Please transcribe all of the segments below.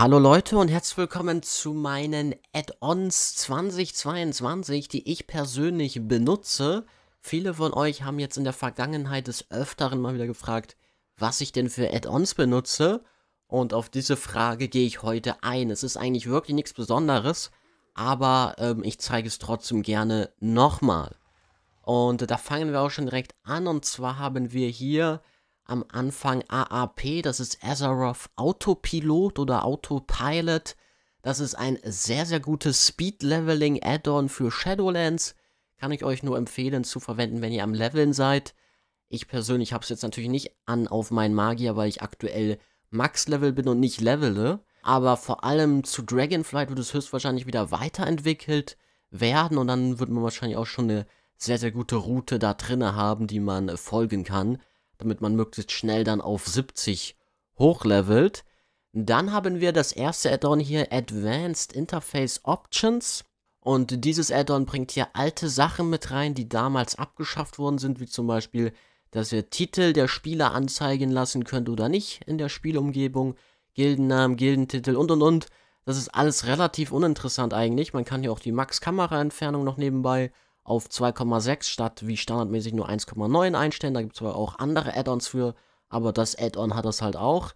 Hallo Leute und herzlich willkommen zu meinen Add-ons 2022, die ich persönlich benutze. Viele von euch haben jetzt in der Vergangenheit des Öfteren mal wieder gefragt, was ich denn für Add-ons benutze. Und auf diese Frage gehe ich heute ein. Es ist eigentlich wirklich nichts Besonderes, aber ähm, ich zeige es trotzdem gerne nochmal. Und da fangen wir auch schon direkt an. Und zwar haben wir hier am Anfang AAP, das ist Azeroth Autopilot oder Autopilot. Das ist ein sehr, sehr gutes Speed-Leveling-Add-on für Shadowlands. Kann ich euch nur empfehlen zu verwenden, wenn ihr am Leveln seid. Ich persönlich habe es jetzt natürlich nicht an auf meinen Magier, weil ich aktuell Max-Level bin und nicht levele. Aber vor allem zu Dragonflight wird es höchstwahrscheinlich wieder weiterentwickelt werden und dann wird man wahrscheinlich auch schon eine sehr, sehr gute Route da drinne haben, die man folgen kann damit man möglichst schnell dann auf 70 hochlevelt. Dann haben wir das erste Add-on hier, Advanced Interface Options. Und dieses Add-on bringt hier alte Sachen mit rein, die damals abgeschafft worden sind, wie zum Beispiel, dass ihr Titel der Spieler anzeigen lassen könnt oder nicht in der Spielumgebung, Gildennamen, Gildentitel und und und. Das ist alles relativ uninteressant eigentlich. Man kann hier auch die Max-Kamera-Entfernung noch nebenbei auf 2,6 statt wie standardmäßig nur 1,9 einstellen. Da gibt es zwar auch andere Add-ons für, aber das Add-on hat das halt auch.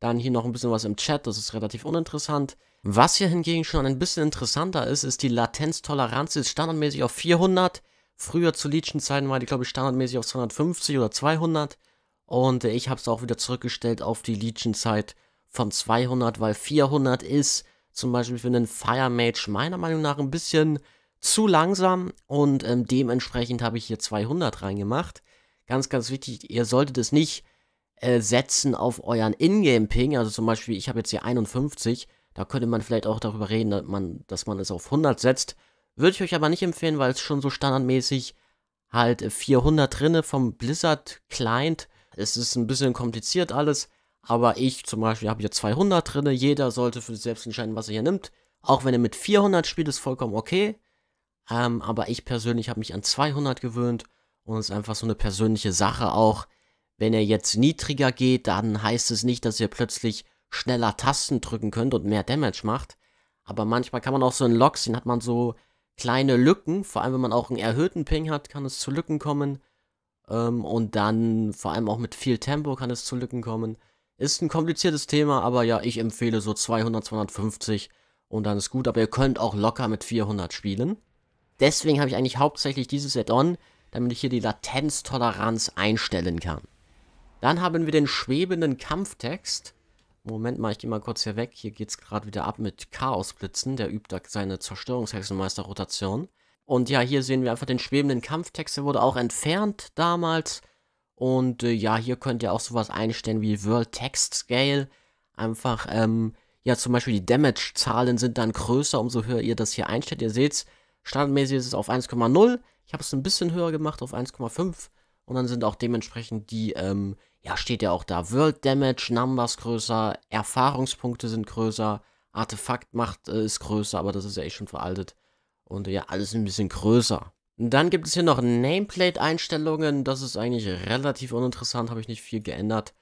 Dann hier noch ein bisschen was im Chat, das ist relativ uninteressant. Was hier hingegen schon ein bisschen interessanter ist, ist die Latenztoleranz, die ist standardmäßig auf 400. Früher zu Legion-Zeiten war die, glaube ich, standardmäßig auf 250 oder 200. Und ich habe es auch wieder zurückgestellt auf die Legion-Zeit von 200, weil 400 ist zum Beispiel für einen Fire Mage meiner Meinung nach ein bisschen zu langsam und ähm, dementsprechend habe ich hier 200 reingemacht. Ganz, ganz wichtig, ihr solltet es nicht äh, setzen auf euren Ingame-Ping. Also zum Beispiel, ich habe jetzt hier 51. Da könnte man vielleicht auch darüber reden, dass man, dass man es auf 100 setzt. Würde ich euch aber nicht empfehlen, weil es schon so standardmäßig halt 400 äh, drinne vom Blizzard Client. Es ist ein bisschen kompliziert alles, aber ich zum Beispiel habe hier 200 drinne. Jeder sollte für sich selbst entscheiden, was er hier nimmt. Auch wenn er mit 400 spielt, ist vollkommen okay. Ähm, aber ich persönlich habe mich an 200 gewöhnt und es ist einfach so eine persönliche Sache auch. Wenn ihr jetzt niedriger geht, dann heißt es nicht, dass ihr plötzlich schneller Tasten drücken könnt und mehr Damage macht. Aber manchmal kann man auch so in Loks, den hat man so kleine Lücken. Vor allem, wenn man auch einen erhöhten Ping hat, kann es zu Lücken kommen. Ähm, und dann, vor allem auch mit viel Tempo, kann es zu Lücken kommen. Ist ein kompliziertes Thema, aber ja, ich empfehle so 200, 250 und dann ist gut. Aber ihr könnt auch locker mit 400 spielen. Deswegen habe ich eigentlich hauptsächlich dieses Add-on, damit ich hier die Latenztoleranz einstellen kann. Dann haben wir den schwebenden Kampftext. Moment mal, ich gehe mal kurz hier weg. Hier geht es gerade wieder ab mit Chaosblitzen. Der übt da seine Zerstörungshexenmeister-Rotation. Und ja, hier sehen wir einfach den schwebenden Kampftext. Der wurde auch entfernt damals. Und äh, ja, hier könnt ihr auch sowas einstellen wie World Text Scale. Einfach, ähm, ja, zum Beispiel die Damage-Zahlen sind dann größer, umso höher ihr das hier einstellt. Ihr seht's, Standardmäßig ist es auf 1,0. Ich habe es ein bisschen höher gemacht auf 1,5. Und dann sind auch dementsprechend die, ähm, ja, steht ja auch da, World Damage, Numbers größer, Erfahrungspunkte sind größer, Artefaktmacht äh, ist größer, aber das ist ja echt schon veraltet. Und äh, ja, alles ein bisschen größer. dann gibt es hier noch Nameplate-Einstellungen. Das ist eigentlich relativ uninteressant, habe ich nicht viel geändert.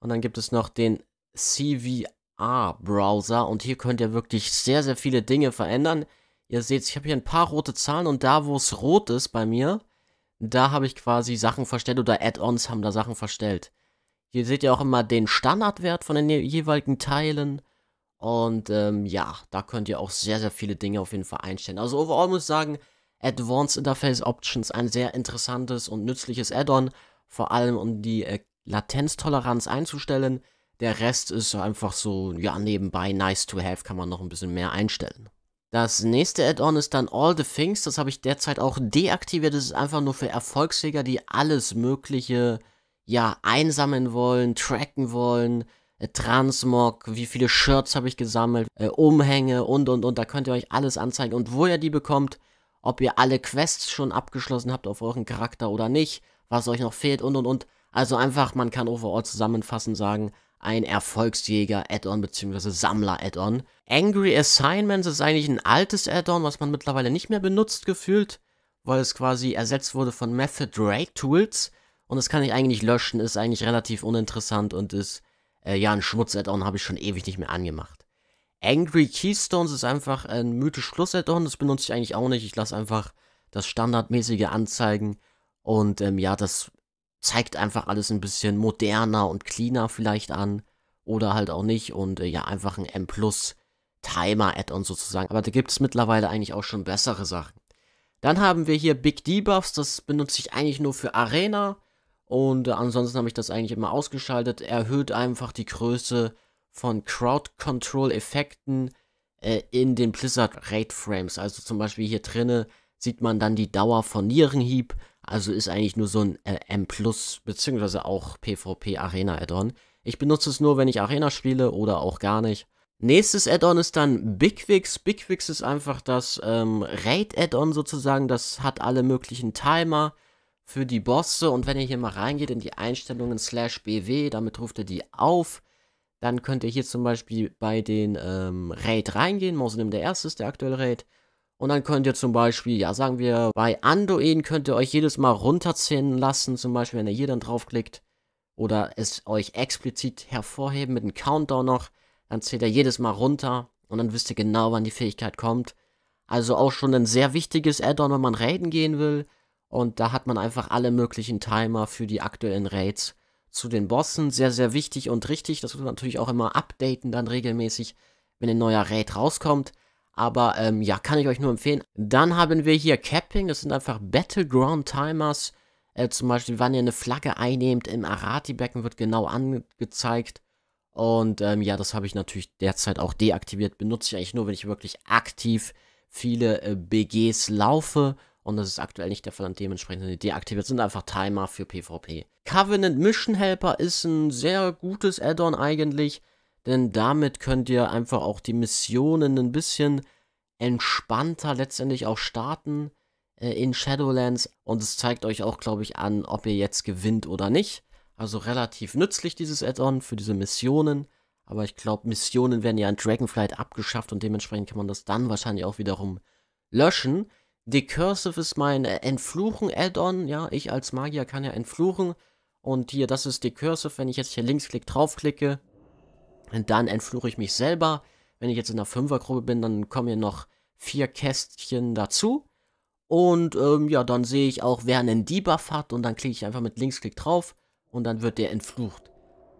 Und dann gibt es noch den CVR-Browser. Und hier könnt ihr wirklich sehr, sehr viele Dinge verändern. Ihr seht, ich habe hier ein paar rote Zahlen und da, wo es rot ist bei mir, da habe ich quasi Sachen verstellt oder Add-ons haben da Sachen verstellt. Hier seht ihr auch immer den Standardwert von den jeweiligen Teilen. Und ähm, ja, da könnt ihr auch sehr, sehr viele Dinge auf jeden Fall einstellen. Also overall muss ich sagen, Advanced Interface Options ein sehr interessantes und nützliches Add-on, vor allem um die äh, Latenztoleranz einzustellen. Der Rest ist einfach so, ja, nebenbei nice to have, kann man noch ein bisschen mehr einstellen. Das nächste Add-on ist dann All the Things. Das habe ich derzeit auch deaktiviert. Das ist einfach nur für Erfolgsjäger, die alles Mögliche ja einsammeln wollen, tracken wollen. Äh, Transmog, wie viele Shirts habe ich gesammelt, äh, Umhänge und und und. Da könnt ihr euch alles anzeigen und wo ihr die bekommt, ob ihr alle Quests schon abgeschlossen habt auf euren Charakter oder nicht, was euch noch fehlt und und und. Also einfach, man kann overall zusammenfassend sagen, ein Erfolgsjäger-Add-on bzw. Sammler-Add-on. Angry Assignments ist eigentlich ein altes Add-on, was man mittlerweile nicht mehr benutzt gefühlt, weil es quasi ersetzt wurde von Method Rake Tools. Und das kann ich eigentlich nicht löschen, ist eigentlich relativ uninteressant und ist, äh, ja, ein Schmutz-Add-on habe ich schon ewig nicht mehr angemacht. Angry Keystones ist einfach ein mythisch Schluss-Add-on, das benutze ich eigentlich auch nicht. Ich lasse einfach das standardmäßige anzeigen. Und ähm, ja, das zeigt einfach alles ein bisschen moderner und cleaner vielleicht an oder halt auch nicht und äh, ja, einfach ein M Plus Timer Add-on sozusagen. Aber da gibt es mittlerweile eigentlich auch schon bessere Sachen. Dann haben wir hier Big Debuffs, das benutze ich eigentlich nur für Arena und äh, ansonsten habe ich das eigentlich immer ausgeschaltet. Erhöht einfach die Größe von Crowd Control Effekten äh, in den Blizzard Rate Frames. Also zum Beispiel hier drinne sieht man dann die Dauer von Nierenhieb also ist eigentlich nur so ein äh, M Plus beziehungsweise auch PvP Arena Add-on. Ich benutze es nur, wenn ich Arena spiele oder auch gar nicht. Nächstes Add-on ist dann Bigwix. Bigwix ist einfach das ähm, Raid-Add-on sozusagen. Das hat alle möglichen Timer für die Bosse. Und wenn ihr hier mal reingeht in die Einstellungen slash bw, damit ruft ihr die auf. Dann könnt ihr hier zum Beispiel bei den ähm, Raid reingehen. Mausoleum der erste ist der aktuelle Raid. Und dann könnt ihr zum Beispiel, ja, sagen wir, bei Anduin könnt ihr euch jedes Mal runterzählen lassen, zum Beispiel, wenn ihr hier dann draufklickt. Oder es euch explizit hervorheben mit einem Countdown noch. Dann zählt er jedes Mal runter und dann wisst ihr genau, wann die Fähigkeit kommt. Also auch schon ein sehr wichtiges Add-on, wenn man raiden gehen will. Und da hat man einfach alle möglichen Timer für die aktuellen Raids zu den Bossen. Sehr, sehr wichtig und richtig. Das muss man natürlich auch immer updaten dann regelmäßig, wenn ein neuer Raid rauskommt. Aber ähm, ja, kann ich euch nur empfehlen. Dann haben wir hier Capping, das sind einfach Battleground Timers. Äh, zum Beispiel, wann ihr eine Flagge einnehmt, im Arati-Becken wird genau angezeigt. Und ähm, ja, das habe ich natürlich derzeit auch deaktiviert. Benutze ich eigentlich nur, wenn ich wirklich aktiv viele äh, BGs laufe. Und das ist aktuell nicht der Fall und dementsprechend sind die deaktiviert. Sind einfach Timer für PvP. Covenant Mission Helper ist ein sehr gutes Add-on eigentlich denn damit könnt ihr einfach auch die Missionen ein bisschen entspannter letztendlich auch starten äh, in Shadowlands und es zeigt euch auch, glaube ich, an, ob ihr jetzt gewinnt oder nicht. Also relativ nützlich dieses Add-on für diese Missionen. Aber ich glaube, Missionen werden ja in Dragonflight abgeschafft und dementsprechend kann man das dann wahrscheinlich auch wiederum löschen. Decursive ist mein äh, Entfluchen-Add-on. Ja, ich als Magier kann ja entfluchen. Und hier, das ist Decursive. Wenn ich jetzt hier linksklick draufklicke, und dann entfluche ich mich selber. Wenn ich jetzt in der Fünfergruppe bin, dann kommen hier noch vier Kästchen dazu. Und ähm, ja, dann sehe ich auch, wer einen Debuff hat. Und dann klicke ich einfach mit Linksklick drauf und dann wird der entflucht.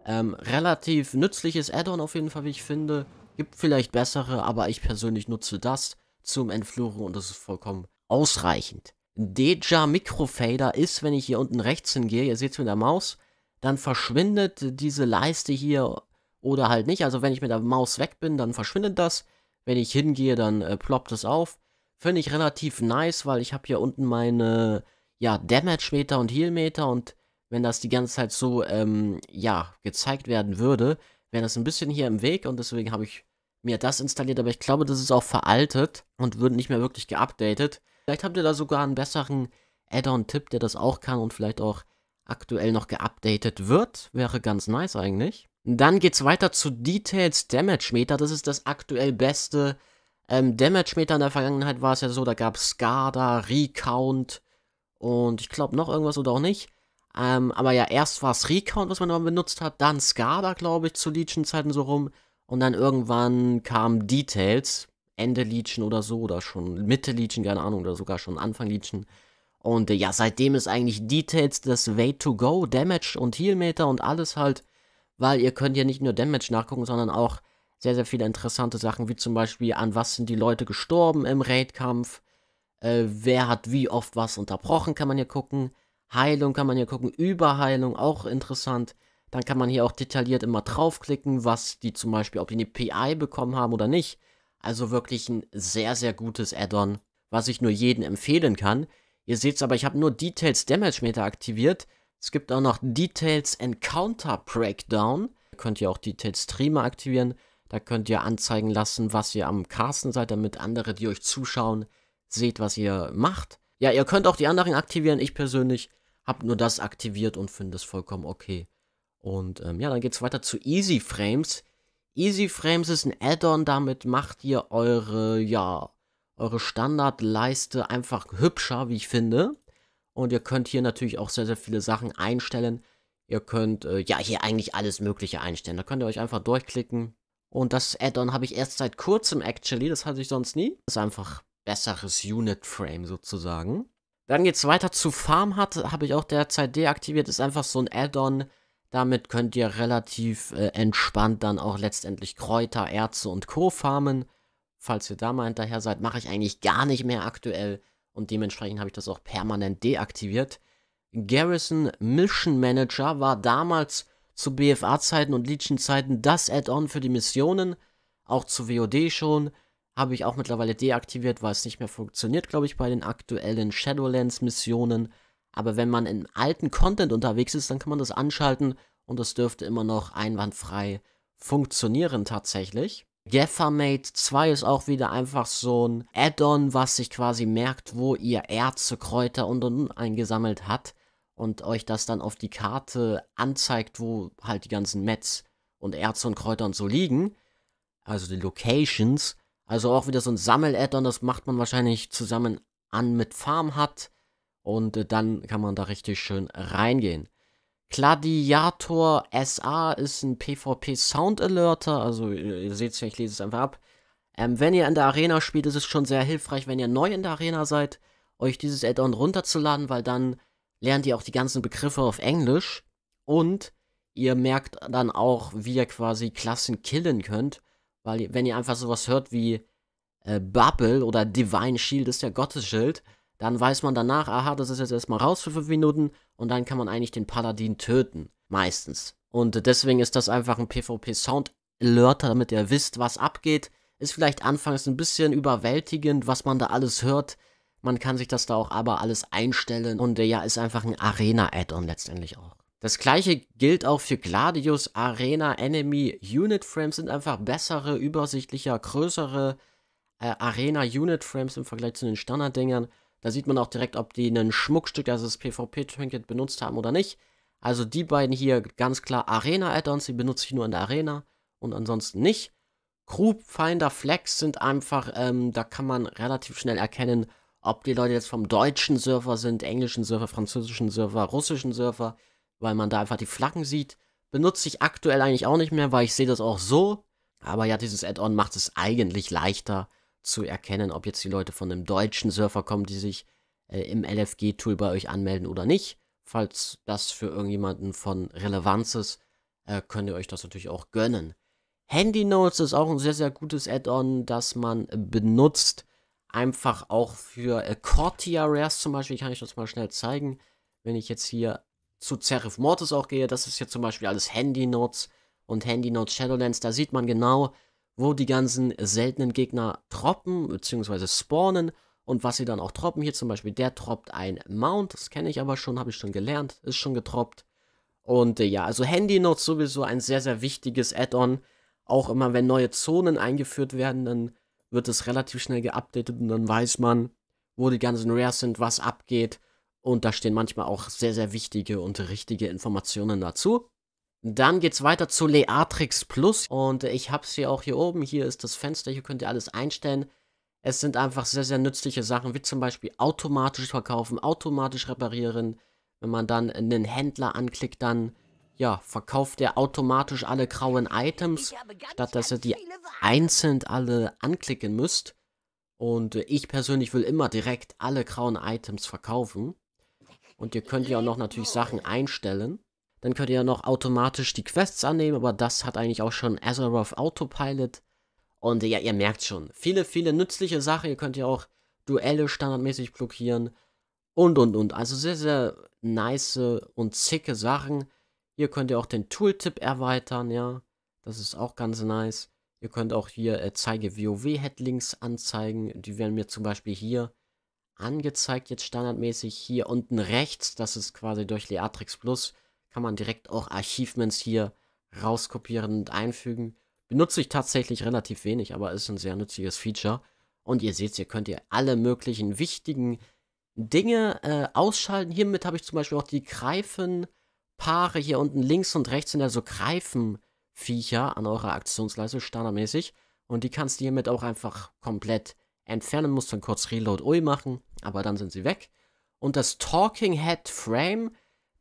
Ähm, relativ nützliches Addon auf jeden Fall, wie ich finde. Gibt vielleicht bessere, aber ich persönlich nutze das zum Entfluchen und das ist vollkommen ausreichend. Deja Microfader ist, wenn ich hier unten rechts hingehe, ihr seht es mit der Maus, dann verschwindet diese Leiste hier oder halt nicht. Also wenn ich mit der Maus weg bin, dann verschwindet das. Wenn ich hingehe, dann äh, ploppt es auf. Finde ich relativ nice, weil ich habe hier unten meine ja, Damage-Meter und Heal-Meter und wenn das die ganze Zeit so ähm, ja, gezeigt werden würde, wäre das ein bisschen hier im Weg und deswegen habe ich mir das installiert, aber ich glaube, das ist auch veraltet und wird nicht mehr wirklich geupdatet. Vielleicht habt ihr da sogar einen besseren Add-on-Tipp, der das auch kann und vielleicht auch aktuell noch geupdatet wird. Wäre ganz nice eigentlich. Dann geht's weiter zu Details Damage Meter. Das ist das aktuell beste ähm, Damage Meter. In der Vergangenheit war es ja so, da gab es Skada, Recount und ich glaube noch irgendwas oder auch nicht. Ähm, aber ja, erst war es Recount, was man immer benutzt hat, dann Skada, glaube ich, zu Legion-Zeiten so rum. Und dann irgendwann kamen Details, Ende Legion oder so, oder schon Mitte Legion, keine Ahnung, oder sogar schon Anfang Legion. Und äh, ja, seitdem ist eigentlich Details das Way to Go, Damage und Heal-Meter und alles halt weil ihr könnt ja nicht nur Damage nachgucken, sondern auch sehr, sehr viele interessante Sachen, wie zum Beispiel, an was sind die Leute gestorben im Raidkampf, äh, wer hat wie oft was unterbrochen, kann man hier gucken. Heilung kann man hier gucken, Überheilung, auch interessant. Dann kann man hier auch detailliert immer draufklicken, was die zum Beispiel, ob die eine PI bekommen haben oder nicht. Also wirklich ein sehr, sehr gutes Add-on, was ich nur jedem empfehlen kann. Ihr seht es aber, ich habe nur Details Damage Meter aktiviert es gibt auch noch Details Encounter Breakdown. Da könnt ihr auch Details Streamer aktivieren. Da könnt ihr anzeigen lassen, was ihr am Casten seid, damit andere, die euch zuschauen, seht, was ihr macht. Ja, ihr könnt auch die anderen aktivieren. Ich persönlich habe nur das aktiviert und finde es vollkommen okay. Und ähm, ja, dann geht es weiter zu Easy Frames. Easy Frames ist ein Add-on, damit macht ihr eure, ja, eure Standardleiste einfach hübscher, wie ich finde. Und ihr könnt hier natürlich auch sehr, sehr viele Sachen einstellen. Ihr könnt, äh, ja, hier eigentlich alles Mögliche einstellen. Da könnt ihr euch einfach durchklicken. Und das Add-on habe ich erst seit kurzem, actually. Das hatte ich sonst nie. Das ist einfach besseres Unit-Frame sozusagen. Dann geht es weiter zu Farm Hut, habe ich auch derzeit deaktiviert. Ist einfach so ein Add-on. Damit könnt ihr relativ äh, entspannt dann auch letztendlich Kräuter, Erze und Co. farmen. Falls ihr da mal hinterher seid, mache ich eigentlich gar nicht mehr aktuell und dementsprechend habe ich das auch permanent deaktiviert. Garrison Mission Manager war damals zu BFA-Zeiten und Legion-Zeiten das Add-on für die Missionen, auch zu WOD schon. Habe ich auch mittlerweile deaktiviert, weil es nicht mehr funktioniert, glaube ich, bei den aktuellen Shadowlands-Missionen. Aber wenn man in alten Content unterwegs ist, dann kann man das anschalten und das dürfte immer noch einwandfrei funktionieren tatsächlich. Gaffermate 2 ist auch wieder einfach so ein Add-on, was sich quasi merkt, wo ihr Erze, Kräuter und und und eingesammelt hat und euch das dann auf die Karte anzeigt, wo halt die ganzen Mets und Erze und Kräuter und so liegen. Also die Locations. Also auch wieder so ein Sammel-Add-on, das macht man wahrscheinlich zusammen an mit Farm hat und äh, dann kann man da richtig schön reingehen. Gladiator SA ist ein PvP Sound Alerter, also äh, ihr, seht es ja, ich lese es einfach ab. Ähm, wenn ihr in der Arena spielt, ist es schon sehr hilfreich, wenn ihr neu in der Arena seid, euch dieses Add-on runterzuladen, weil dann lernt ihr auch die ganzen Begriffe auf Englisch und ihr merkt dann auch, wie ihr quasi Klassen killen könnt, weil wenn ihr einfach sowas hört wie äh, Bubble oder Divine Shield ist ja Gottes Schild dann weiß man danach, aha, das ist jetzt erstmal raus für 5 Minuten und dann kann man eigentlich den Paladin töten. Meistens. Und deswegen ist das einfach ein PvP-Sound-Alerter, damit ihr wisst, was abgeht. Ist vielleicht anfangs ein bisschen überwältigend, was man da alles hört. Man kann sich das da auch aber alles einstellen und äh, ja, ist einfach ein Arena-Add-on letztendlich auch. Das gleiche gilt auch für Gladius, Arena, Enemy, Unit Frames sind einfach bessere, übersichtlicher, größere äh, Arena Unit Frames im Vergleich zu den Standarddingern da sieht man auch direkt, ob die ein Schmuckstück, also das PvP-Trinket, benutzt haben oder nicht. Also die beiden hier ganz klar Arena-Add-ons, die benutze ich nur in der Arena und ansonsten nicht. Group Finder Flex sind einfach, ähm, da kann man relativ schnell erkennen, ob die Leute jetzt vom deutschen Surfer sind, englischen Surfer, französischen Surfer, russischen Surfer, weil man da einfach die Flaggen sieht. Benutze ich aktuell eigentlich auch nicht mehr, weil ich sehe das auch so. Aber ja, dieses Add-on macht es eigentlich leichter, zu erkennen, ob jetzt die Leute von einem deutschen Surfer kommen, die sich äh, im LFG-Tool bei euch anmelden oder nicht. Falls das für irgendjemanden von Relevanz ist, äh, könnt ihr euch das natürlich auch gönnen. Handy Notes ist auch ein sehr, sehr gutes Add-on, das man benutzt. Einfach auch für äh, Cortia Rares zum Beispiel, kann ich das mal schnell zeigen. Wenn ich jetzt hier zu Serif Mortis auch gehe, das ist hier zum Beispiel alles Handy Notes und Handy Notes Shadowlands, da sieht man genau, wo die ganzen seltenen Gegner troppen bzw. spawnen und was sie dann auch troppen. Hier zum Beispiel, der troppt ein Mount, das kenne ich aber schon, habe ich schon gelernt, ist schon getroppt. Und äh, ja, also Handy Notes sowieso ein sehr, sehr wichtiges Add-on. Auch immer, wenn neue Zonen eingeführt werden, dann wird es relativ schnell geupdatet und dann weiß man, wo die ganzen Rares sind, was abgeht. Und da stehen manchmal auch sehr, sehr wichtige und richtige Informationen dazu. Dann geht's weiter zu Leatrix Plus und ich habe sie auch hier oben. Hier ist das Fenster, hier könnt ihr alles einstellen. Es sind einfach sehr, sehr nützliche Sachen, wie zum Beispiel automatisch verkaufen, automatisch reparieren. Wenn man dann einen Händler anklickt, dann ja, verkauft er automatisch alle grauen Items, statt dass ihr die einzeln alle anklicken müsst. Und ich persönlich will immer direkt alle grauen Items verkaufen. Und ihr könnt ja auch noch natürlich Sachen einstellen. Dann könnt ihr ja noch automatisch die Quests annehmen, aber das hat eigentlich auch schon Azeroth Autopilot. Und ja, ihr merkt schon, viele, viele nützliche Sachen. Ihr könnt ja auch Duelle standardmäßig blockieren und, und, und. Also sehr, sehr nice und zicke Sachen. Hier könnt ihr auch den Tooltip erweitern, ja. Das ist auch ganz nice. Ihr könnt auch hier äh, zeige WoW-Headlinks anzeigen. Die werden mir zum Beispiel hier angezeigt, jetzt standardmäßig. Hier unten rechts, das ist quasi durch Leatrix Plus, kann man direkt auch Achievements hier rauskopieren und einfügen. Benutze ich tatsächlich relativ wenig, aber ist ein sehr nützliches Feature. Und ihr seht, ihr könnt ihr alle möglichen wichtigen Dinge äh, ausschalten. Hiermit habe ich zum Beispiel auch die Greifenpaare hier unten links und rechts sind also Greifenviecher an eurer Aktionsleiste standardmäßig. Und die kannst du hiermit auch einfach komplett entfernen, musst dann kurz Reload Ui machen, aber dann sind sie weg. Und das Talking Head Frame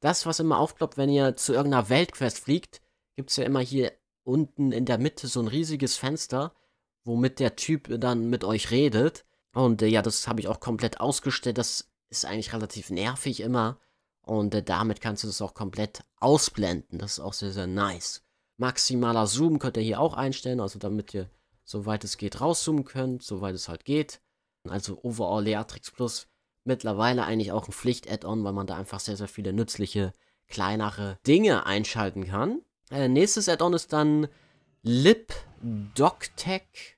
das, was immer aufploppt, wenn ihr zu irgendeiner Weltquest fliegt, gibt es ja immer hier unten in der Mitte so ein riesiges Fenster, womit der Typ dann mit euch redet. Und äh, ja, das habe ich auch komplett ausgestellt. Das ist eigentlich relativ nervig immer. Und äh, damit kannst du das auch komplett ausblenden. Das ist auch sehr, sehr nice. Maximaler Zoom könnt ihr hier auch einstellen, also damit ihr soweit es geht rauszoomen könnt, soweit es halt geht. Also overall Leatrix Plus mittlerweile eigentlich auch ein Pflicht-Add-on, weil man da einfach sehr, sehr viele nützliche, kleinere Dinge einschalten kann. Äh, nächstes Add-on ist dann LibDocTech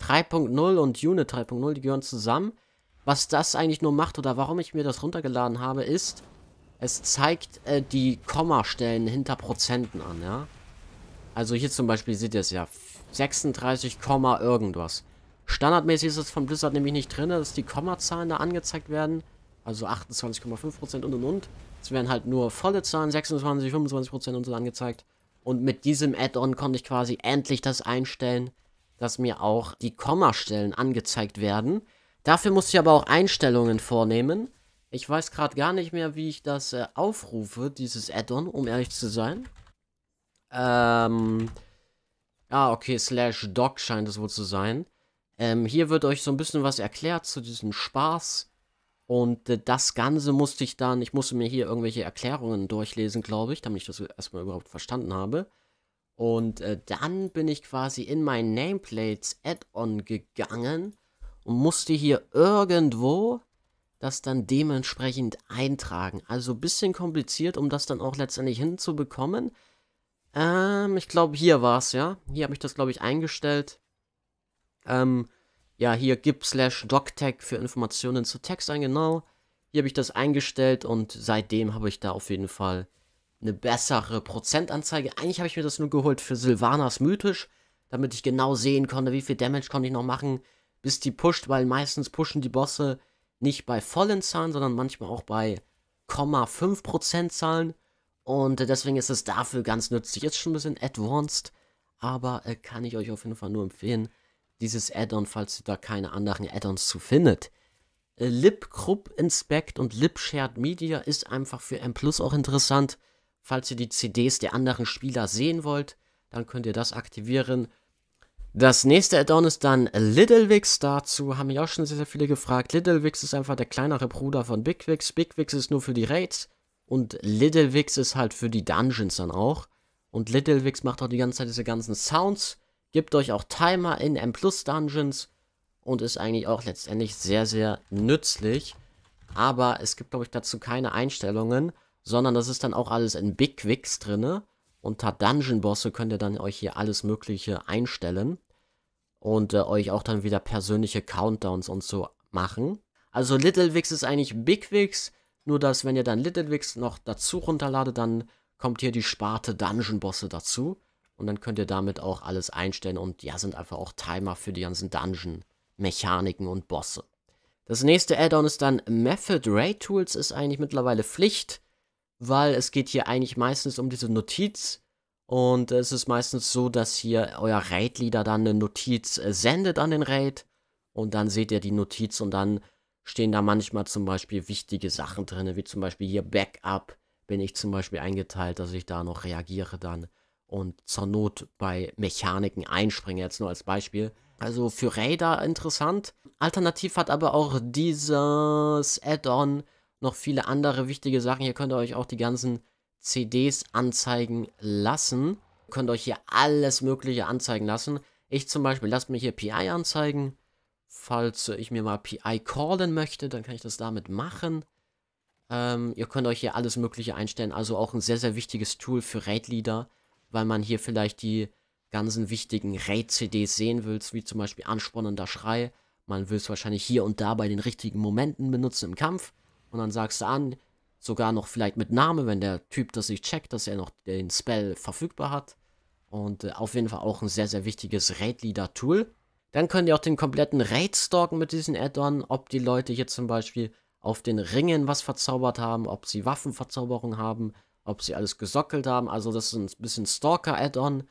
3.0 und Unit 3.0, die gehören zusammen. Was das eigentlich nur macht oder warum ich mir das runtergeladen habe, ist, es zeigt äh, die Kommastellen hinter Prozenten an, ja. Also hier zum Beispiel seht ihr es ja, 36, irgendwas. Standardmäßig ist es von Blizzard nämlich nicht drin, dass die Kommazahlen da angezeigt werden. Also 28,5% und und und. Es werden halt nur volle Zahlen, 26, 25% und so angezeigt. Und mit diesem Add-on konnte ich quasi endlich das einstellen, dass mir auch die Kommastellen angezeigt werden. Dafür musste ich aber auch Einstellungen vornehmen. Ich weiß gerade gar nicht mehr, wie ich das äh, aufrufe, dieses Add-on, um ehrlich zu sein. Ähm. Ah, okay, slash doc scheint es wohl zu sein. Ähm, hier wird euch so ein bisschen was erklärt zu diesem Spaß. Und äh, das Ganze musste ich dann, ich musste mir hier irgendwelche Erklärungen durchlesen, glaube ich, damit ich das erstmal überhaupt verstanden habe. Und äh, dann bin ich quasi in mein Nameplates Add-on gegangen und musste hier irgendwo das dann dementsprechend eintragen. Also ein bisschen kompliziert, um das dann auch letztendlich hinzubekommen. Ähm, ich glaube, hier war es, ja. Hier habe ich das, glaube ich, eingestellt. Ähm, ja, hier gibt slash doctech für Informationen zu Text ein, genau. Hier habe ich das eingestellt und seitdem habe ich da auf jeden Fall eine bessere Prozentanzeige. Eigentlich habe ich mir das nur geholt für Silvanas Mythisch, damit ich genau sehen konnte, wie viel Damage konnte ich noch machen, bis die pusht, weil meistens pushen die Bosse nicht bei vollen Zahlen, sondern manchmal auch bei 0,5% Zahlen. Und deswegen ist es dafür ganz nützlich. Ist schon ein bisschen advanced, aber äh, kann ich euch auf jeden Fall nur empfehlen dieses Add-on, falls ihr da keine anderen Add-ons zu findet. Äh, Inspect und libshared Media ist einfach für M Plus auch interessant. Falls ihr die CDs der anderen Spieler sehen wollt, dann könnt ihr das aktivieren. Das nächste Add-on ist dann Littlewix. Dazu haben mich auch schon sehr, sehr viele gefragt. Littlewix ist einfach der kleinere Bruder von Bigwix. Bigwix ist nur für die Raids und Littlewix ist halt für die Dungeons dann auch. Und Littlewix macht auch die ganze Zeit diese ganzen Sounds. Gibt euch auch Timer in M Plus Dungeons und ist eigentlich auch letztendlich sehr, sehr nützlich. Aber es gibt, glaube ich, dazu keine Einstellungen, sondern das ist dann auch alles in Big Wigs drin. Unter Dungeon Bosse könnt ihr dann euch hier alles Mögliche einstellen und äh, euch auch dann wieder persönliche Countdowns und so machen. Also Little Wix ist eigentlich Big Wix, nur dass wenn ihr dann Little Wix noch dazu runterladet, dann kommt hier die Sparte Dungeon Bosse dazu. Und dann könnt ihr damit auch alles einstellen und ja, sind einfach auch Timer für die ganzen Dungeon, Mechaniken und Bosse. Das nächste Add-on ist dann Method Ray Tools, ist eigentlich mittlerweile Pflicht, weil es geht hier eigentlich meistens um diese Notiz. Und es ist meistens so, dass hier euer Raid-Leader dann eine Notiz äh, sendet an den Raid. Und dann seht ihr die Notiz und dann stehen da manchmal zum Beispiel wichtige Sachen drin, wie zum Beispiel hier Backup bin ich zum Beispiel eingeteilt, dass ich da noch reagiere dann und zur Not bei Mechaniken einspringen, jetzt nur als Beispiel. Also für Raider interessant. Alternativ hat aber auch dieses Add-on noch viele andere wichtige Sachen. Hier könnt ihr euch auch die ganzen CDs anzeigen lassen. Ihr könnt euch hier alles Mögliche anzeigen lassen. Ich zum Beispiel lasse mir hier PI anzeigen. Falls ich mir mal PI callen möchte, dann kann ich das damit machen. Ähm, ihr könnt euch hier alles Mögliche einstellen. Also auch ein sehr, sehr wichtiges Tool für Raid-Leader weil man hier vielleicht die ganzen wichtigen Raid-CDs sehen will, wie zum Beispiel Anspornender Schrei. Man will es wahrscheinlich hier und da bei den richtigen Momenten benutzen im Kampf. Und dann sagst du an, sogar noch vielleicht mit Name, wenn der Typ das nicht checkt, dass er noch den Spell verfügbar hat. Und äh, auf jeden Fall auch ein sehr, sehr wichtiges Raid-Leader-Tool. Dann könnt ihr auch den kompletten Raid stalken mit diesen Add-on, ob die Leute hier zum Beispiel auf den Ringen was verzaubert haben, ob sie Waffenverzauberung haben, ob sie alles gesockelt haben. Also das ist ein bisschen Stalker-Add-on.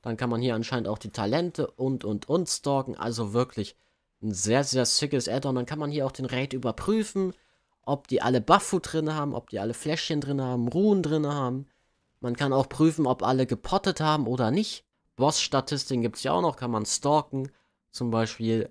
Dann kann man hier anscheinend auch die Talente und und und stalken. Also wirklich ein sehr, sehr sickes Add-on. Dann kann man hier auch den Raid überprüfen, ob die alle buff drin haben, ob die alle Fläschchen drin haben, Ruhen drin haben. Man kann auch prüfen, ob alle gepottet haben oder nicht. Boss-Statistiken gibt es ja auch noch, kann man stalken. Zum Beispiel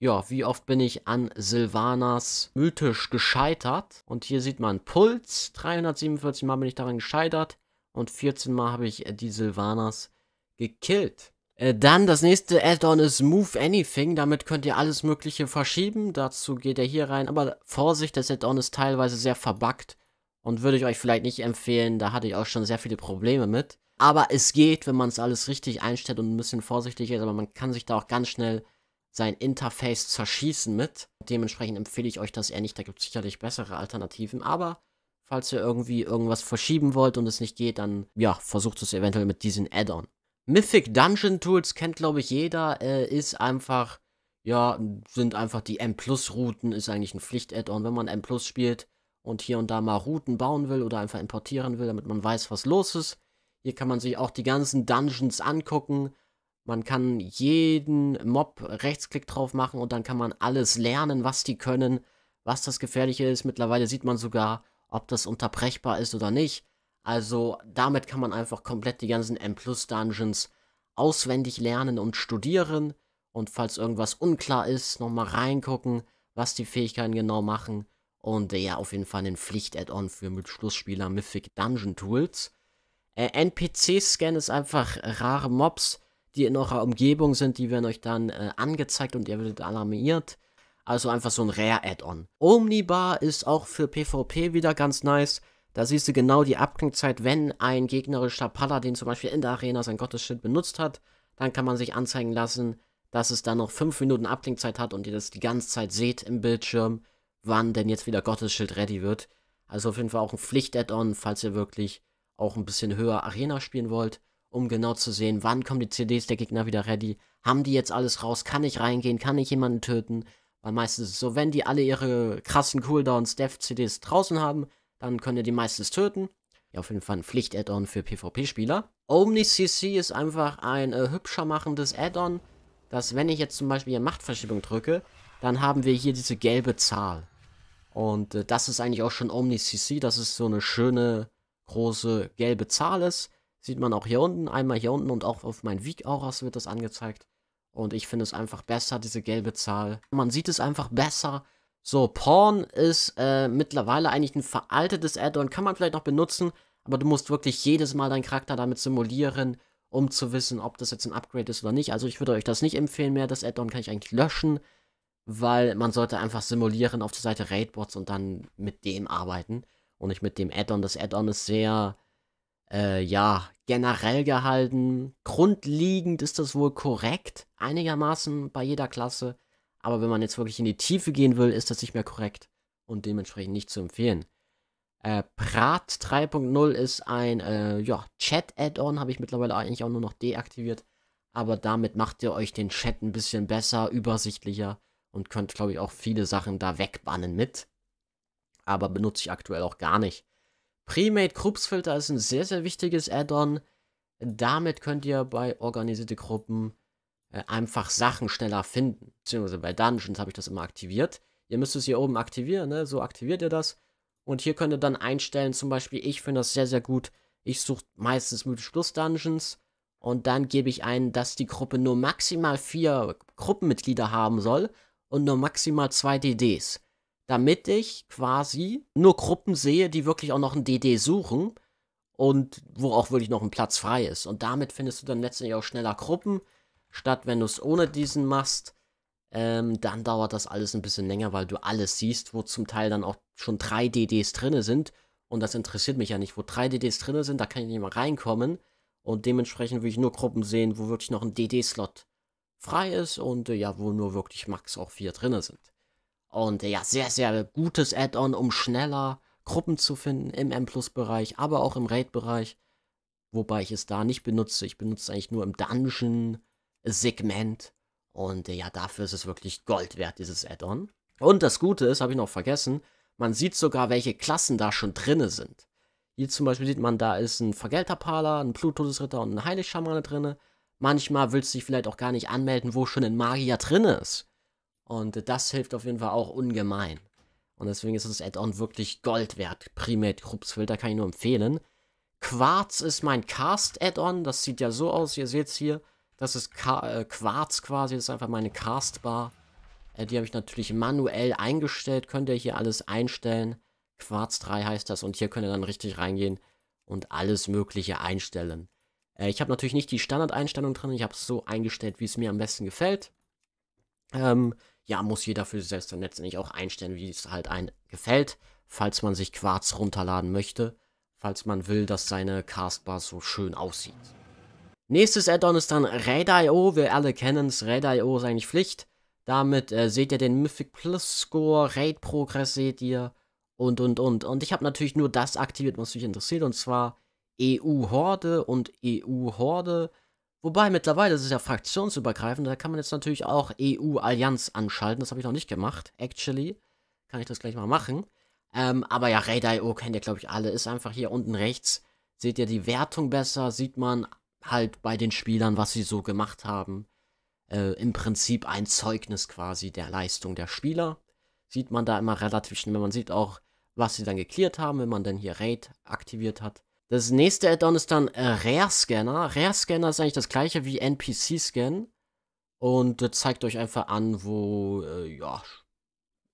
ja, wie oft bin ich an Silvanas mythisch gescheitert? Und hier sieht man Puls. 347 Mal bin ich daran gescheitert. Und 14 Mal habe ich äh, die Silvanas gekillt. Äh, dann das nächste Add-on ist Move Anything. Damit könnt ihr alles Mögliche verschieben. Dazu geht er hier rein. Aber Vorsicht, das Add-on ist teilweise sehr verbuggt. Und würde ich euch vielleicht nicht empfehlen. Da hatte ich auch schon sehr viele Probleme mit. Aber es geht, wenn man es alles richtig einstellt und ein bisschen vorsichtig ist. Aber man kann sich da auch ganz schnell sein Interface zerschießen mit. Dementsprechend empfehle ich euch das eher nicht. Da gibt es sicherlich bessere Alternativen. Aber falls ihr irgendwie irgendwas verschieben wollt und es nicht geht, dann ja, versucht es eventuell mit diesen Add-on. Mythic Dungeon Tools kennt, glaube ich, jeder. Äh, ist einfach, ja, sind einfach die M-Plus-Routen, ist eigentlich ein Pflicht-Add-on. Wenn man M-Plus spielt und hier und da mal Routen bauen will oder einfach importieren will, damit man weiß, was los ist. Hier kann man sich auch die ganzen Dungeons angucken man kann jeden Mob Rechtsklick drauf machen und dann kann man alles lernen, was die können, was das Gefährliche ist. Mittlerweile sieht man sogar, ob das unterbrechbar ist oder nicht. Also damit kann man einfach komplett die ganzen M-Plus-Dungeons auswendig lernen und studieren. Und falls irgendwas unklar ist, nochmal reingucken, was die Fähigkeiten genau machen. Und ja, auf jeden Fall ein Pflicht-Add-on für mit Schlussspieler Mythic Dungeon Tools. Äh, NPC-Scan ist einfach rare Mobs die in eurer Umgebung sind, die werden euch dann äh, angezeigt und ihr werdet alarmiert. Also einfach so ein Rare-Add-on. Omnibar ist auch für PvP wieder ganz nice. Da siehst du genau die Abklingzeit, wenn ein gegnerischer Paladin zum Beispiel in der Arena sein Gottesschild benutzt hat. Dann kann man sich anzeigen lassen, dass es dann noch 5 Minuten Abklingzeit hat und ihr das die ganze Zeit seht im Bildschirm, wann denn jetzt wieder Gottesschild ready wird. Also auf jeden Fall auch ein Pflicht-Add-on, falls ihr wirklich auch ein bisschen höher Arena spielen wollt um genau zu sehen, wann kommen die CDs der Gegner wieder ready, haben die jetzt alles raus, kann ich reingehen, kann ich jemanden töten. Weil meistens ist es so, wenn die alle ihre krassen Cooldowns, Death-CDs draußen haben, dann könnt ihr die meistens töten. Ja, auf jeden Fall ein Pflicht-Add-on für PvP-Spieler. Omni-CC ist einfach ein äh, hübscher machendes Add-on, dass wenn ich jetzt zum Beispiel hier Machtverschiebung drücke, dann haben wir hier diese gelbe Zahl. Und äh, das ist eigentlich auch schon Omni-CC, dass es so eine schöne, große gelbe Zahl ist. Sieht man auch hier unten, einmal hier unten und auch auf meinen Weak Auras wird das angezeigt. Und ich finde es einfach besser, diese gelbe Zahl. Man sieht es einfach besser. So, Porn ist äh, mittlerweile eigentlich ein veraltetes Add-on, kann man vielleicht noch benutzen, aber du musst wirklich jedes Mal deinen Charakter damit simulieren, um zu wissen, ob das jetzt ein Upgrade ist oder nicht. Also ich würde euch das nicht empfehlen mehr, das Add-on kann ich eigentlich löschen, weil man sollte einfach simulieren auf der Seite Raidbots und dann mit dem arbeiten und nicht mit dem Add-on. Das Add-on ist sehr äh, ja, generell gehalten. Grundlegend ist das wohl korrekt, einigermaßen bei jeder Klasse. Aber wenn man jetzt wirklich in die Tiefe gehen will, ist das nicht mehr korrekt und dementsprechend nicht zu empfehlen. Äh, Prat 3.0 ist ein äh, ja, Chat-Add-on, habe ich mittlerweile eigentlich auch nur noch deaktiviert. Aber damit macht ihr euch den Chat ein bisschen besser, übersichtlicher und könnt, glaube ich, auch viele Sachen da wegbannen mit. Aber benutze ich aktuell auch gar nicht. Premade Gruppsfilter ist ein sehr, sehr wichtiges Add-on. Damit könnt ihr bei organisierte Gruppen äh, einfach Sachen schneller finden. Beziehungsweise bei Dungeons habe ich das immer aktiviert. Ihr müsst es hier oben aktivieren, ne? so aktiviert ihr das. Und hier könnt ihr dann einstellen, zum Beispiel, ich finde das sehr, sehr gut. Ich suche meistens Mythisch-Plus-Dungeons und dann gebe ich ein, dass die Gruppe nur maximal vier Gruppenmitglieder haben soll und nur maximal zwei DDs damit ich quasi nur Gruppen sehe, die wirklich auch noch ein DD suchen und wo auch wirklich noch ein Platz frei ist. Und damit findest du dann letztendlich auch schneller Gruppen, statt wenn du es ohne diesen machst. Ähm, dann dauert das alles ein bisschen länger, weil du alles siehst, wo zum Teil dann auch schon drei DDs drinne sind. Und das interessiert mich ja nicht. Wo drei DDs drinne sind, da kann ich nicht mal reinkommen. Und dementsprechend will ich nur Gruppen sehen, wo wirklich noch ein DD-Slot frei ist und äh, ja, wo nur wirklich max auch vier drinne sind. Und ja, sehr, sehr gutes Add-on, um schneller Gruppen zu finden im M-Plus-Bereich, aber auch im Raid-Bereich. Wobei ich es da nicht benutze. Ich benutze es eigentlich nur im Dungeon-Segment. Und ja, dafür ist es wirklich Gold wert, dieses Add-on. Und das Gute ist, habe ich noch vergessen, man sieht sogar, welche Klassen da schon drinne sind. Hier zum Beispiel sieht man, da ist ein Vergelterpaler, ein Bluttodesritter und ein Heiligschamane drinne. Manchmal willst du dich vielleicht auch gar nicht anmelden, wo schon ein Magier drin ist. Und das hilft auf jeden Fall auch ungemein. Und deswegen ist das Add-on wirklich Gold wert. Primate Filter kann ich nur empfehlen. Quarz ist mein Cast-Add-on. Das sieht ja so aus. Ihr seht es hier. Das ist Ka äh, Quarz quasi. Das ist einfach meine Cast-Bar. Äh, die habe ich natürlich manuell eingestellt. Könnt ihr hier alles einstellen. Quarz 3 heißt das. Und hier könnt ihr dann richtig reingehen und alles Mögliche einstellen. Äh, ich habe natürlich nicht die Standardeinstellung drin. Ich habe es so eingestellt, wie es mir am besten gefällt. Ähm, ja, muss jeder für sich selbst dann letztendlich auch einstellen, wie es halt einem gefällt, falls man sich Quarz runterladen möchte, falls man will, dass seine Castbar so schön aussieht. Nächstes Addon ist dann Raid.io, wir alle kennen es, Raid.io ist eigentlich Pflicht. Damit äh, seht ihr den Mythic Plus Score, Raid Progress seht ihr und und und. Und ich habe natürlich nur das aktiviert, was mich interessiert, und zwar EU Horde und EU Horde Wobei mittlerweile ist es ja fraktionsübergreifend, da kann man jetzt natürlich auch EU-Allianz anschalten. Das habe ich noch nicht gemacht, actually. Kann ich das gleich mal machen. Ähm, aber ja, Raid.io e kennt ihr, glaube ich, alle. Ist einfach hier unten rechts. Seht ihr die Wertung besser, sieht man halt bei den Spielern, was sie so gemacht haben. Äh, Im Prinzip ein Zeugnis quasi der Leistung der Spieler. Sieht man da immer relativ schnell. Man sieht auch, was sie dann geklärt haben, wenn man dann hier Raid aktiviert hat. Das nächste Add-on ist dann Rare-Scanner. Äh, Rare-Scanner ist eigentlich das gleiche wie NPC-Scan. Und äh, zeigt euch einfach an, wo äh, ja,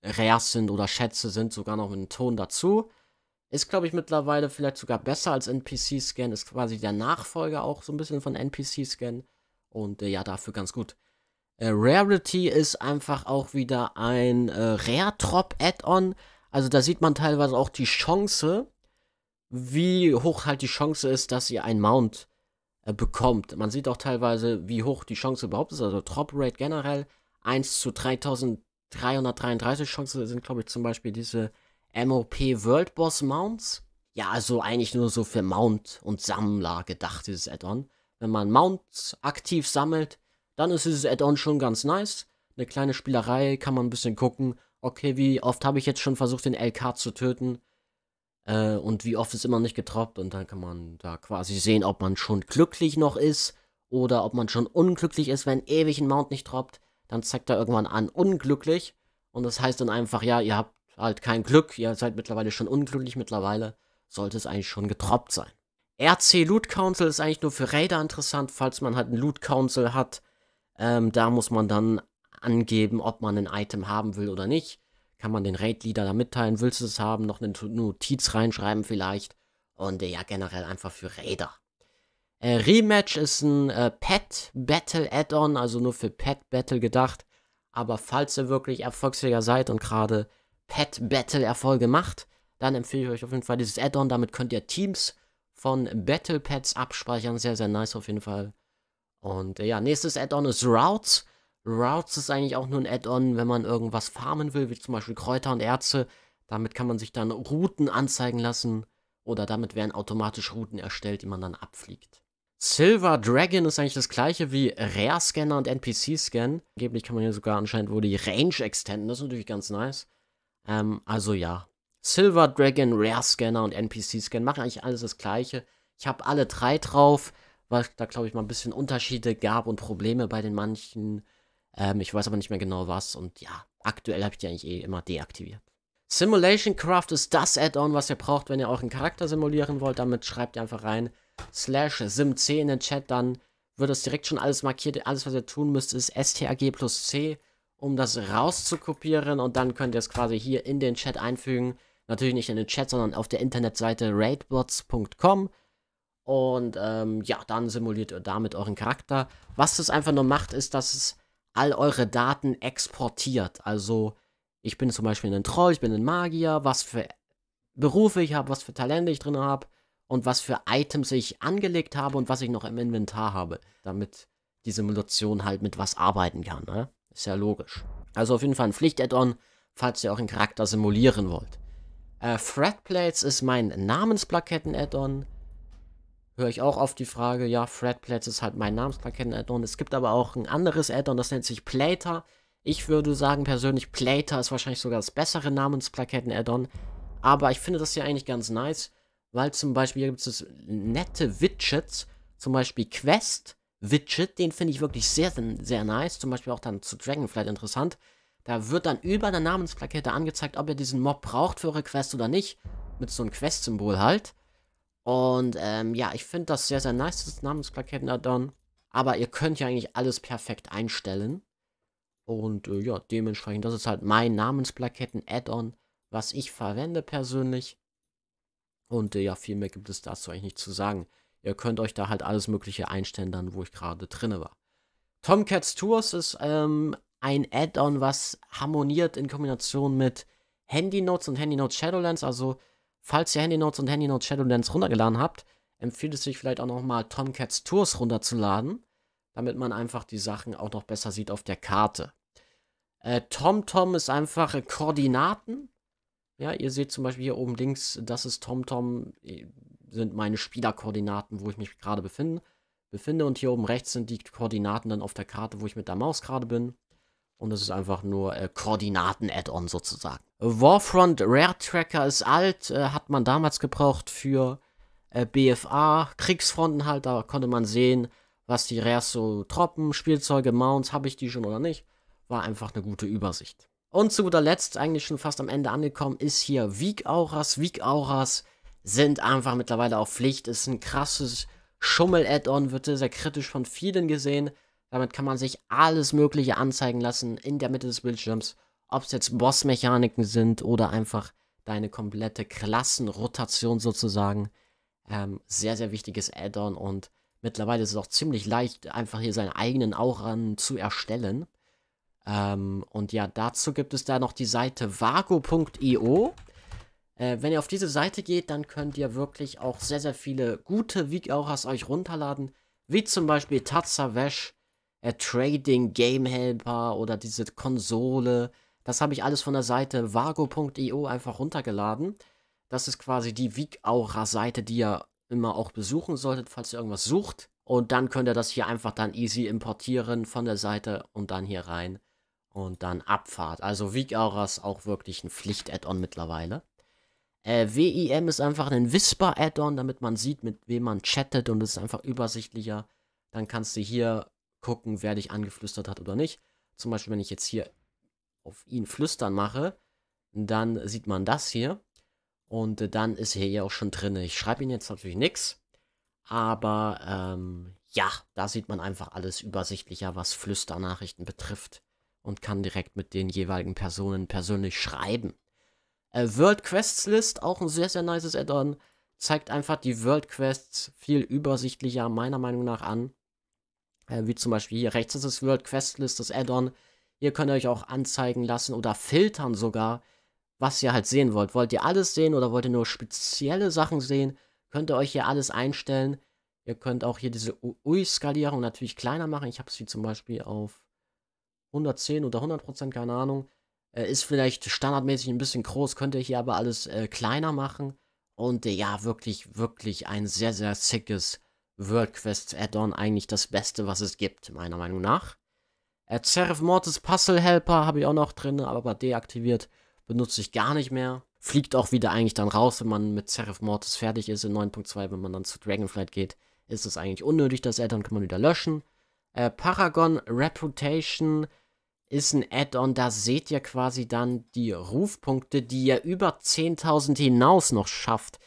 Rares sind oder Schätze sind, sogar noch mit einem Ton dazu. Ist, glaube ich, mittlerweile vielleicht sogar besser als NPC-Scan. Ist quasi der Nachfolger auch so ein bisschen von NPC-Scan. Und äh, ja, dafür ganz gut. Äh, Rarity ist einfach auch wieder ein äh, Rare-Trop-Add-on. Also da sieht man teilweise auch die Chance, wie hoch halt die Chance ist, dass ihr einen Mount äh, bekommt. Man sieht auch teilweise, wie hoch die Chance überhaupt ist. Also Drop Rate generell 1 zu 3333 Chance sind, glaube ich, zum Beispiel diese MOP World Boss Mounts. Ja, also eigentlich nur so für Mount und Sammler gedacht, dieses Add-on. Wenn man Mounts aktiv sammelt, dann ist dieses Add-on schon ganz nice. Eine kleine Spielerei, kann man ein bisschen gucken. Okay, wie oft habe ich jetzt schon versucht, den LK zu töten? Äh, und wie oft ist immer nicht getroppt. Und dann kann man da quasi sehen, ob man schon glücklich noch ist oder ob man schon unglücklich ist, wenn ewig ein Mount nicht droppt. Dann zeigt er irgendwann an, unglücklich. Und das heißt dann einfach, ja, ihr habt halt kein Glück, ihr seid mittlerweile schon unglücklich, mittlerweile sollte es eigentlich schon getroppt sein. RC Loot Council ist eigentlich nur für Raider interessant, falls man halt einen Loot Council hat. Ähm, da muss man dann angeben, ob man ein Item haben will oder nicht kann man den Raid-Leader da mitteilen, willst du es haben, noch eine Notiz reinschreiben vielleicht. Und äh, ja, generell einfach für Raider. Äh, Rematch ist ein äh, Pet Battle Add-on, also nur für Pet Battle gedacht. Aber falls ihr wirklich Erfolgsjäger seid und gerade Pet Battle Erfolge macht, dann empfehle ich euch auf jeden Fall dieses Add-on. Damit könnt ihr Teams von Battle Pets abspeichern. Sehr, sehr nice auf jeden Fall. Und äh, ja, nächstes Add-on ist Routes. Routes ist eigentlich auch nur ein Add-on, wenn man irgendwas farmen will, wie zum Beispiel Kräuter und Erze. Damit kann man sich dann Routen anzeigen lassen oder damit werden automatisch Routen erstellt, die man dann abfliegt. Silver Dragon ist eigentlich das gleiche wie Rare Scanner und NPC Scan. Angeblich kann man hier sogar anscheinend wohl die Range extenden, das ist natürlich ganz nice. Ähm, also ja. Silver Dragon, Rare Scanner und NPC Scan machen eigentlich alles das gleiche. Ich habe alle drei drauf, weil da glaube ich mal ein bisschen Unterschiede gab und Probleme bei den manchen ähm, ich weiß aber nicht mehr genau was und ja, aktuell habe ich die eigentlich eh immer deaktiviert. Simulation Craft ist das Add-on, was ihr braucht, wenn ihr euren Charakter simulieren wollt. Damit schreibt ihr einfach rein slash sim10 in den Chat, dann wird das direkt schon alles markiert. Alles, was ihr tun müsst, ist strg plus c, um das rauszukopieren und dann könnt ihr es quasi hier in den Chat einfügen. Natürlich nicht in den Chat, sondern auf der Internetseite raidbots.com. Und ähm, ja, dann simuliert ihr damit euren Charakter. Was das einfach nur macht, ist, dass es all eure Daten exportiert. Also ich bin zum Beispiel ein Troll, ich bin ein Magier, was für Berufe ich habe, was für Talente ich drin habe und was für Items ich angelegt habe und was ich noch im Inventar habe, damit die Simulation halt mit was arbeiten kann. Ne? Ist ja logisch. Also auf jeden Fall ein Pflicht-Add-on, falls ihr auch einen Charakter simulieren wollt. Äh, Threadplates ist mein Namensplaketten-Add-on höre ich auch oft die Frage, ja, Fred Fredplätz ist halt mein Namensplaketten-Addon. Äh, es gibt aber auch ein anderes Addon, das nennt sich Plater. Ich würde sagen persönlich, Plater ist wahrscheinlich sogar das bessere namensplaketten addon Aber ich finde das hier eigentlich ganz nice, weil zum Beispiel hier gibt es nette Widgets, zum Beispiel Quest Widget, den finde ich wirklich sehr, sehr nice. Zum Beispiel auch dann zu Dragonflight interessant. Da wird dann über der Namensplakette angezeigt, ob ihr diesen Mob braucht für eure Quest oder nicht. Mit so einem Quest-Symbol halt. Und ähm, ja, ich finde das sehr, sehr nice, das Namensplaketten-Addon. Aber ihr könnt ja eigentlich alles perfekt einstellen. Und äh, ja, dementsprechend, das ist halt mein namensplaketten addon was ich verwende persönlich. Und äh, ja, viel mehr gibt es dazu eigentlich nicht zu sagen. Ihr könnt euch da halt alles Mögliche einstellen, dann wo ich gerade drinne war. Tomcats Tours ist ähm, ein Add-on, was harmoniert in Kombination mit Handy Notes und Handy Notes Shadowlands. Also Falls ihr Handy Notes und Handy Notes Shadowlands runtergeladen habt, empfiehlt es sich vielleicht auch nochmal Tomcats Tours runterzuladen, damit man einfach die Sachen auch noch besser sieht auf der Karte. TomTom äh, -Tom ist einfache Koordinaten. Ja, ihr seht zum Beispiel hier oben links, das ist TomTom, -Tom, sind meine Spielerkoordinaten, wo ich mich gerade befinde, befinde. Und hier oben rechts sind die Koordinaten dann auf der Karte, wo ich mit der Maus gerade bin. Und das ist einfach nur äh, Koordinaten-Add-on sozusagen. Warfront Rare Tracker ist alt, äh, hat man damals gebraucht für äh, BFA, Kriegsfronten halt, da konnte man sehen, was die Rares so troppen, Spielzeuge, Mounts, habe ich die schon oder nicht. War einfach eine gute Übersicht. Und zu guter Letzt, eigentlich schon fast am Ende angekommen, ist hier Weak Auras. Weak Auras sind einfach mittlerweile auch Pflicht, ist ein krasses Schummel-Add-on, wird sehr, sehr kritisch von vielen gesehen. Damit kann man sich alles Mögliche anzeigen lassen in der Mitte des Bildschirms ob es jetzt Bossmechaniken sind oder einfach deine komplette Klassenrotation sozusagen. Ähm, sehr, sehr wichtiges Add-on und mittlerweile ist es auch ziemlich leicht, einfach hier seinen eigenen Auran zu erstellen. Ähm, und ja, dazu gibt es da noch die Seite vago.io. Äh, wenn ihr auf diese Seite geht, dann könnt ihr wirklich auch sehr, sehr viele gute vig auras euch runterladen, wie zum Beispiel Tatsavesh, äh, Trading Game Helper oder diese Konsole, das habe ich alles von der Seite vago.io einfach runtergeladen. Das ist quasi die Wieg-Aura-Seite, die ihr immer auch besuchen solltet, falls ihr irgendwas sucht. Und dann könnt ihr das hier einfach dann easy importieren von der Seite und dann hier rein und dann Abfahrt. Also Vic-Aura ist auch wirklich ein Pflicht-Add-on mittlerweile. Äh, WIM ist einfach ein Whisper-Add-on, damit man sieht, mit wem man chattet und es ist einfach übersichtlicher. Dann kannst du hier gucken, wer dich angeflüstert hat oder nicht. Zum Beispiel, wenn ich jetzt hier auf ihn flüstern mache, dann sieht man das hier. Und äh, dann ist hier ja auch schon drin. Ich schreibe ihn jetzt natürlich nichts. Aber ähm, ja, da sieht man einfach alles übersichtlicher, was Flüsternachrichten betrifft. Und kann direkt mit den jeweiligen Personen persönlich schreiben. Äh, World Quests List, auch ein sehr, sehr nices Add-on. Zeigt einfach die World Quests viel übersichtlicher, meiner Meinung nach, an. Äh, wie zum Beispiel hier rechts ist das World Quest List, das Add-on. Ihr könnt euch auch anzeigen lassen oder filtern sogar, was ihr halt sehen wollt. Wollt ihr alles sehen oder wollt ihr nur spezielle Sachen sehen? Könnt ihr euch hier alles einstellen. Ihr könnt auch hier diese UI-Skalierung natürlich kleiner machen. Ich habe sie zum Beispiel auf 110 oder 100%, keine Ahnung. Äh, ist vielleicht standardmäßig ein bisschen groß, könnt ihr hier aber alles äh, kleiner machen. Und äh, ja, wirklich, wirklich ein sehr, sehr sickes World Quest Add-on. Eigentlich das Beste, was es gibt, meiner Meinung nach. Äh, Cerv Mortis Puzzle Helper habe ich auch noch drin, aber deaktiviert. Benutze ich gar nicht mehr. Fliegt auch wieder eigentlich dann raus, wenn man mit Seraph Mortis fertig ist in 9.2. Wenn man dann zu Dragonflight geht, ist es eigentlich unnötig, das Add-on kann man wieder löschen. Äh, Paragon Reputation ist ein Add-on, da seht ihr quasi dann die Rufpunkte, die ihr über 10.000 hinaus noch schafft.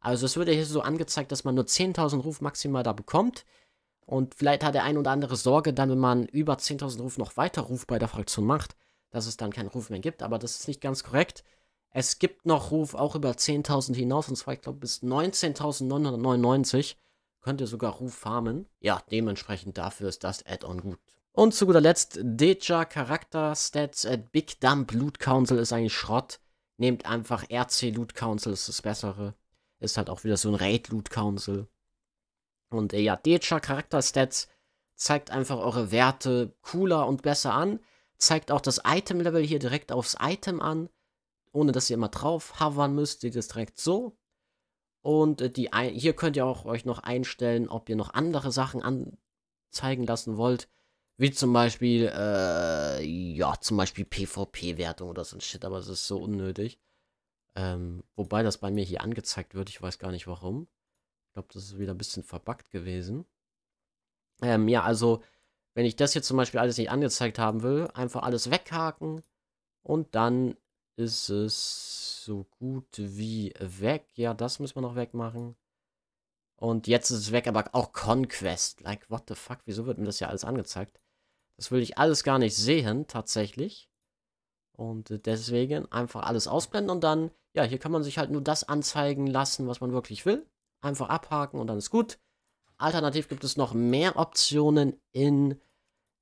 Also es wird ja hier so angezeigt, dass man nur 10.000 Ruf maximal da bekommt. Und vielleicht hat der ein oder andere Sorge dann, wenn man über 10.000 Ruf noch weiter Ruf bei der Fraktion macht, dass es dann keinen Ruf mehr gibt. Aber das ist nicht ganz korrekt. Es gibt noch Ruf auch über 10.000 hinaus. Und zwar, ich glaube, bis 19.999 könnt ihr sogar Ruf farmen. Ja, dementsprechend dafür ist das Add-on gut. Und zu guter Letzt, Deja Charakter Stats at Big Dump Loot Council ist eigentlich Schrott. Nehmt einfach RC Loot Council, ist das bessere. Ist halt auch wieder so ein Raid Loot Council. Und äh, ja, Deja Charakter-Stats zeigt einfach eure Werte cooler und besser an. Zeigt auch das Item-Level hier direkt aufs Item an, ohne dass ihr immer drauf hovern müsst. Seht es direkt so. Und äh, die, hier könnt ihr auch euch noch einstellen, ob ihr noch andere Sachen anzeigen lassen wollt. Wie zum Beispiel, äh, ja, zum Beispiel PvP-Wertung oder so ein Shit, aber es ist so unnötig. Ähm, wobei das bei mir hier angezeigt wird, ich weiß gar nicht warum glaube, das ist wieder ein bisschen verbuggt gewesen. Ähm, ja, also, wenn ich das hier zum Beispiel alles nicht angezeigt haben will, einfach alles weghaken und dann ist es so gut wie weg. Ja, das müssen wir noch wegmachen. Und jetzt ist es weg, aber auch Conquest. Like, what the fuck? Wieso wird mir das ja alles angezeigt? Das will ich alles gar nicht sehen, tatsächlich. Und äh, deswegen einfach alles ausblenden und dann, ja, hier kann man sich halt nur das anzeigen lassen, was man wirklich will. Einfach abhaken und dann ist gut. Alternativ gibt es noch mehr Optionen in,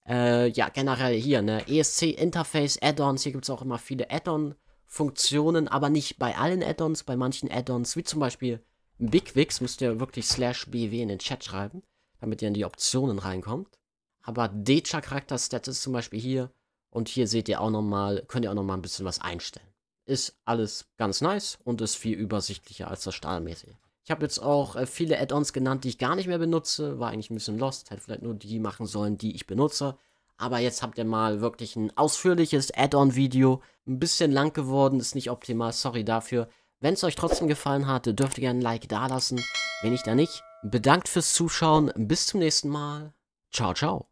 äh, ja, generell hier, ne, ESC Interface Add-ons. Hier gibt es auch immer viele Add-on-Funktionen, aber nicht bei allen Add-ons, bei manchen Add-ons, wie zum Beispiel Bigwix, müsst ihr wirklich slash bw in den Chat schreiben, damit ihr in die Optionen reinkommt. Aber Deja Charakter Status zum Beispiel hier und hier seht ihr auch nochmal, könnt ihr auch nochmal ein bisschen was einstellen. Ist alles ganz nice und ist viel übersichtlicher als das stahlmäßige. Ich habe jetzt auch äh, viele Add-ons genannt, die ich gar nicht mehr benutze. War eigentlich ein bisschen lost. Hätte vielleicht nur die machen sollen, die ich benutze. Aber jetzt habt ihr mal wirklich ein ausführliches Add-on-Video. Ein bisschen lang geworden, ist nicht optimal, sorry dafür. Wenn es euch trotzdem gefallen hat, dürft ihr gerne ein Like dalassen. Wenn nicht, dann nicht. Bedankt fürs Zuschauen. Bis zum nächsten Mal. Ciao, ciao.